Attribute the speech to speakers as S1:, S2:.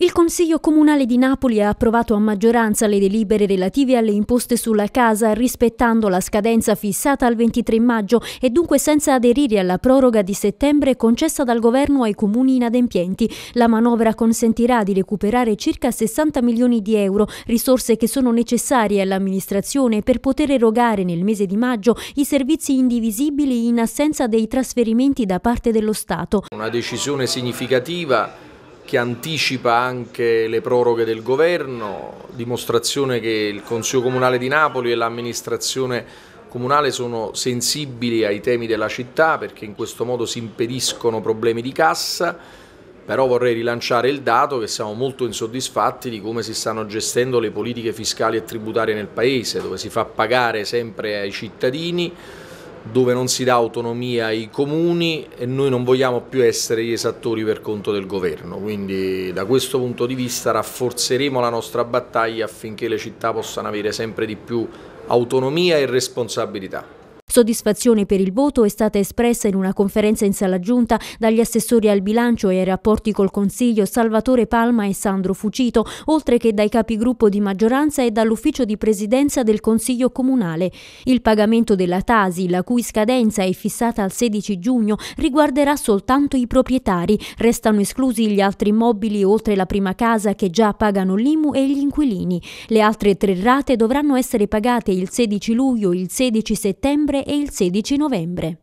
S1: Il Consiglio Comunale di Napoli ha approvato a maggioranza le delibere relative alle imposte sulla casa, rispettando la scadenza fissata al 23 maggio e dunque senza aderire alla proroga di settembre concessa dal governo ai comuni inadempienti. La manovra consentirà di recuperare circa 60 milioni di euro, risorse che sono necessarie all'amministrazione per poter erogare nel mese di maggio i servizi indivisibili in assenza dei trasferimenti da parte dello Stato.
S2: Una decisione significativa che anticipa anche le proroghe del governo, dimostrazione che il Consiglio Comunale di Napoli e l'amministrazione comunale sono sensibili ai temi della città perché in questo modo si impediscono problemi di cassa, però vorrei rilanciare il dato che siamo molto insoddisfatti di come si stanno gestendo le politiche fiscali e tributarie nel Paese, dove si fa pagare sempre ai cittadini dove non si dà autonomia ai comuni e noi non vogliamo più essere gli esattori per conto del governo, quindi da questo punto di vista rafforzeremo la nostra battaglia affinché le città possano avere sempre di più autonomia e responsabilità.
S1: Soddisfazione per il voto è stata espressa in una conferenza in sala giunta dagli assessori al bilancio e ai rapporti col Consiglio Salvatore Palma e Sandro Fucito, oltre che dai capigruppo di maggioranza e dall'ufficio di presidenza del Consiglio Comunale. Il pagamento della Tasi, la cui scadenza è fissata al 16 giugno, riguarderà soltanto i proprietari. Restano esclusi gli altri immobili oltre la prima casa che già pagano l'IMU e gli inquilini. Le altre tre rate dovranno essere pagate il 16 luglio, il 16 settembre e il 16 novembre.